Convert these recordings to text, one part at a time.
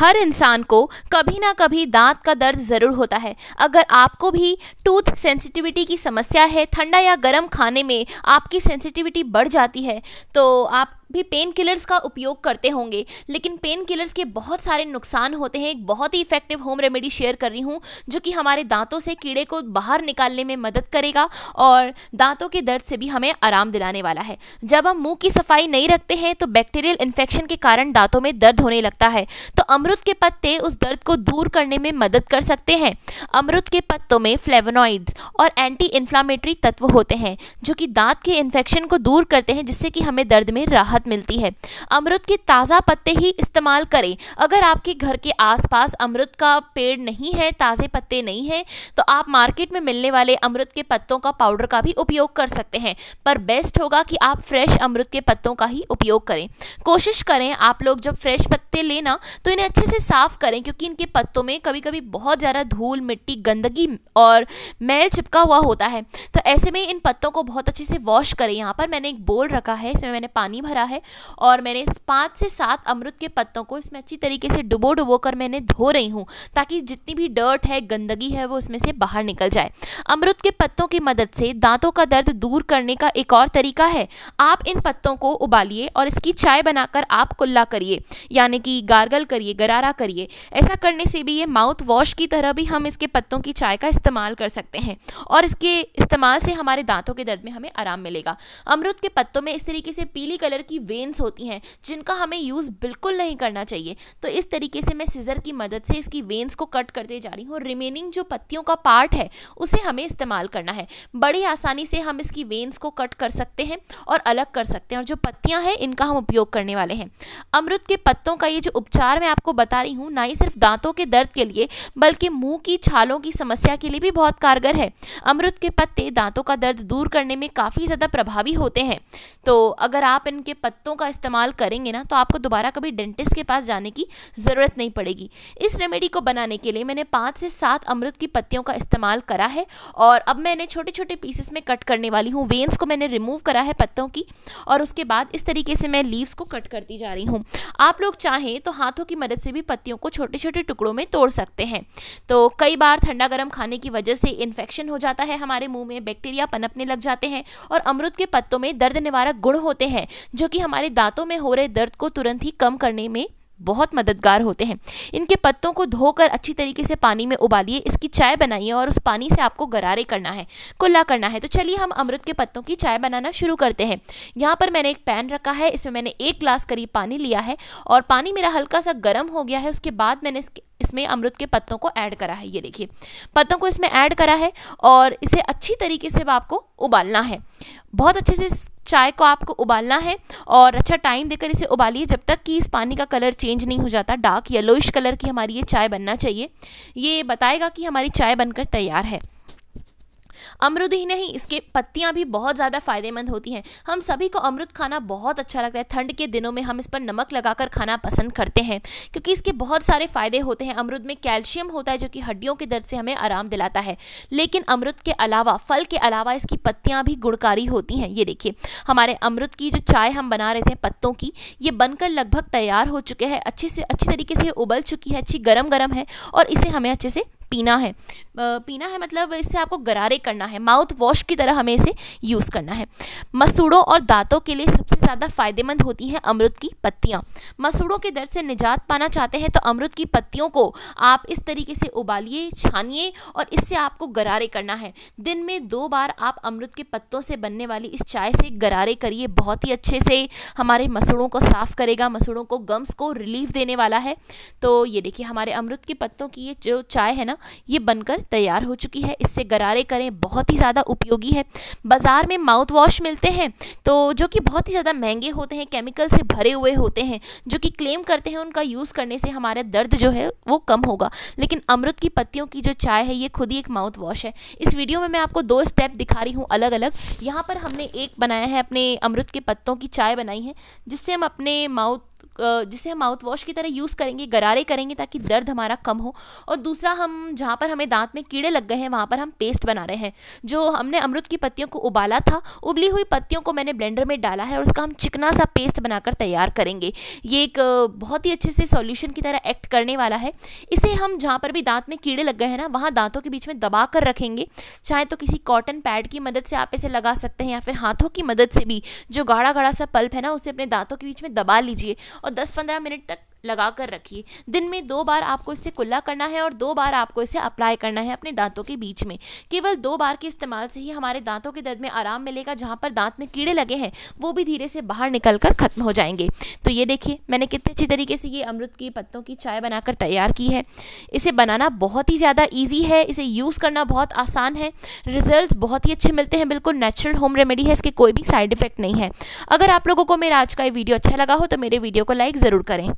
हर इंसान को कभी ना कभी दांत का दर्द ज़रूर होता है अगर आपको भी टूथ सेंसिटिविटी की समस्या है ठंडा या गर्म खाने में आपकी सेंसिटिविटी बढ़ जाती है तो आप भी पेन किलर्स का उपयोग करते होंगे लेकिन पेन किलर्स के बहुत सारे नुकसान होते हैं एक बहुत ही इफेक्टिव होम रेमेडी शेयर कर रही हूँ जो कि हमारे दांतों से कीड़े को बाहर निकालने में मदद करेगा और दांतों के दर्द से भी हमें आराम दिलाने वाला है जब हम मुंह की सफाई नहीं रखते हैं तो बैक्टीरियल इन्फेक्शन के कारण दांतों में दर्द होने लगता है तो अमरुद के पत्ते उस दर्द को दूर करने में मदद कर सकते हैं अमरुद के पत्तों में फ्लेवनॉइड्स और एंटी इन्फ्लामेटरी तत्व होते हैं जो कि दांत के इन्फेक्शन को दूर करते हैं जिससे कि हमें दर्द में राहत मिलती है अमरुद के ताज़ा पत्ते ही इस्तेमाल करें अगर आपके घर के आसपास अमरुद का पेड़ नहीं है ताज़े पत्ते नहीं हैं तो आप मार्केट में मिलने वाले अमरुद के पत्तों का पाउडर का भी उपयोग कर सकते हैं पर बेस्ट होगा कि आप फ्रेश अमरुद के पत्तों का ही उपयोग करें कोशिश करें आप लोग जब फ्रेश पत्ते लेना तो इन्हें अच्छे से साफ़ करें क्योंकि इनके पत्तों में कभी कभी बहुत ज़्यादा धूल मिट्टी गंदगी और मैल चिपका हुआ होता है तो ऐसे में इन पत्तों को बहुत अच्छे से वॉश करें यहाँ पर मैंने एक बोल रखा है इसमें मैंने पानी भरा है और मैंने पाँच से सात अमरुद के पत्तों को इसमें अच्छी तरीके से डुबो डुबो कर मैंने धो रही हूँ ताकि जितनी भी डर्ट है गंदगी है वो इसमें से बाहर निकल जाए अमरुद के पत्तों की मदद से दांतों का दर्द दूर करने का एक और तरीका है आप इन पत्तों को उबालिए और इसकी चाय बनाकर आप कुल्ला करिए यानी कि गार्गल करिए गरारा करिए ऐसा करने से भी ये माउथ वॉश की तरह भी हम इसके पत्तों की चाय का इस्तेमाल कर सकते हैं और इसके इस्तेमाल से हमारे दांतों के दर्द में हमें आराम मिलेगा अमरुद के पत्तों में इस तरीके से पीली कलर की वेन्स होती हैं जिनका हमें यूज़ बिल्कुल नहीं करना चाहिए तो इस तरीके से मैं सीज़र की मदद से इसकी वेन्स को कट करते जा रही हूँ रिमेनिंग जो पत्तियों का पार्ट है उसे हमें इस्तेमाल करना है बड़ी आसानी से हम इसकी वेन्स को कट कर सकते हैं और अलग कर सकते हैं और जो पत्तियाँ हैं इनका हम उपयोग करने वाले हैं अमरुद के पत्तों का ये जो उपचार मैं आपको बता रही हूँ ना ही सिर्फ दांतों के दर्द के लिए बल्कि मुंह की छालों की समस्या के लिए भी बहुत कारगर है अमरुद के पत्ते दांतों का दर्द दूर करने में काफ़ी ज़्यादा प्रभावी होते हैं तो अगर आप इनके पत्तों का इस्तेमाल करेंगे ना तो आपको दोबारा कभी डेंटिस्ट के पास जाने की ज़रूरत नहीं पड़ेगी इस रेमेडी को बनाने के लिए मैंने पाँच से सात अमृत की पत्तियों का इस्तेमाल करा है और अब मैं इन्हें छोटे छोटे पीसेस में कट करने वाली हूँ वेन्स को मैंने रिमूव करा है पत्तों की और उसके बाद इस तरीके से मैं लीव्स को कट करती जा रही हूँ आप लोग चाहें तो हाथों की मदद से भी पत्तियों को छोटे छोटे टुकड़ों में तोड़ सकते हैं तो कई बार ठंडा गर्म खाने की वजह से इन्फेक्शन हो जाता है हमारे मुंह में बैक्टीरिया पनपने लग जाते हैं और अमरुद के पत्तों में दर्द निवारक गुण होते हैं जो कि हमारे दांतों में हो रहे दर्द को तुरंत ही कम करने में बहुत मददगार होते हैं इनके पत्तों को धोकर अच्छी तरीके से पानी में उबालिए इसकी चाय बनाइए और उस पानी से आपको गरारे करना है कुल्ला करना है तो चलिए हम अमृत के पत्तों की चाय बनाना शुरू करते हैं यहाँ पर मैंने एक पैन रखा है इसमें मैंने एक ग्लास करीब पानी लिया है और पानी मेरा हल्का सा गर्म हो गया है उसके बाद मैंने इसके इसमें अमृत के पत्तों को ऐड करा है ये देखिए पत्तों को इसमें ऐड करा है और इसे अच्छी तरीके से आपको उबालना है बहुत अच्छे से चाय को आपको उबालना है और अच्छा टाइम देकर इसे उबालिए जब तक कि इस पानी का कलर चेंज नहीं हो जाता डार्क येलोइश कलर की हमारी ये चाय बनना चाहिए ये बताएगा कि हमारी चाय बनकर तैयार है अमरुद ही नहीं इसके पत्तियाँ भी बहुत ज़्यादा फायदेमंद होती हैं हम सभी को अमरुद खाना बहुत अच्छा लगता है ठंड के दिनों में हम इस पर नमक लगाकर खाना पसंद करते हैं क्योंकि इसके बहुत सारे फ़ायदे होते हैं अमरुद में कैल्शियम होता है जो कि हड्डियों के दर्द से हमें आराम दिलाता है लेकिन अमरुद के अलावा फल के अलावा इसकी पत्तियाँ भी गुणकारी होती हैं ये देखिए हमारे अमरुद की जो चाय हम बना रहे थे पत्तों की ये बनकर लगभग तैयार हो चुके हैं अच्छे से अच्छी तरीके से उबल चुकी है अच्छी गर्म गर्म है और इसे हमें अच्छे से पीना है पीना है मतलब इससे आपको गरारे करना है माउथ वॉश की तरह हमें इसे यूज़ करना है मसूड़ों और दांतों के लिए सबसे ज़्यादा फ़ायदेमंद होती हैं अमरुद की पत्तियाँ मसूड़ों के दर्द से निजात पाना चाहते हैं तो अमरुद की पत्तियों को आप इस तरीके से उबालिए छानिए और इससे आपको गरारे करना है दिन में दो बार आप अमरुद के पत्तों से बनने वाली इस चाय से गरारे करिए बहुत ही अच्छे से हमारे मसूड़ों को साफ़ करेगा मसूड़ों को गम्स को रिलीफ देने वाला है तो ये देखिए हमारे अमृत के पत्तों की ये जो चाय है ना ये बनकर तैयार हो चुकी है इससे गरारे करें बहुत ही ज़्यादा उपयोगी है बाज़ार में माउथ वॉश मिलते हैं तो जो कि बहुत ही ज़्यादा महंगे होते हैं केमिकल से भरे हुए होते हैं जो कि क्लेम करते हैं उनका यूज़ करने से हमारा दर्द जो है वो कम होगा लेकिन अमृत की पत्तियों की जो चाय है ये खुद ही एक माउथ वॉश है इस वीडियो में मैं आपको दो स्टेप दिखा रही हूँ अलग अलग यहाँ पर हमने एक बनाया है अपने अमृत के पत्तों की चाय बनाई है जिससे हम अपने माउथ जिसे हम माउथ वॉश की तरह यूज़ करेंगे गरारे करेंगे ताकि दर्द हमारा कम हो और दूसरा हम जहाँ पर हमें दांत में कीड़े लग गए हैं वहाँ पर हम पेस्ट बना रहे हैं जो हमने अमरुद की पत्तियों को उबाला था उबली हुई पत्तियों को मैंने ब्लेंडर में डाला है और उसका हम चिकना सा पेस्ट बनाकर तैयार करेंगे ये एक बहुत ही अच्छे से सॉल्यूशन की तरह एक्ट करने वाला है इसे हम जहाँ पर भी दांत में कीड़े लग गए हैं ना वहाँ दांतों के बीच में दबा कर रखेंगे चाहे तो किसी कॉटन पैड की मदद से आप इसे लगा सकते हैं या फिर हाथों की मदद से भी जो गाढ़ा गाढ़ा सा पल्प है ना उसे अपने दांतों के बीच में दबा लीजिए और 10-15 मिनट तक लगा कर रखिए दिन में दो बार आपको इसे कुल्ला करना है और दो बार आपको इसे अप्लाई करना है अपने दांतों के बीच में केवल दो बार के इस्तेमाल से ही हमारे दांतों के दर्द में आराम मिलेगा जहाँ पर दांत में कीड़े लगे हैं वो भी धीरे से बाहर निकल कर ख़त्म हो जाएंगे तो ये देखिए मैंने कितने अच्छी तरीके से ये अमृत की पत्तों की चाय बनाकर तैयार की है इसे बनाना बहुत ही ज़्यादा ईजी है इसे यूज़ करना बहुत आसान है रिजल्ट बहुत ही अच्छे मिलते हैं बिल्कुल नेचुरल होम रेमेडी है इसके कोई भी साइड इफेक्ट नहीं है अगर आप लोगों को मेरा आज का ये वीडियो अच्छा लगा हो तो मेरे वीडियो को लाइक ज़रूर करें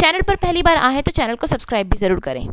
चैनल पर पहली बार आए तो चैनल को सब्सक्राइब भी ज़रूर करें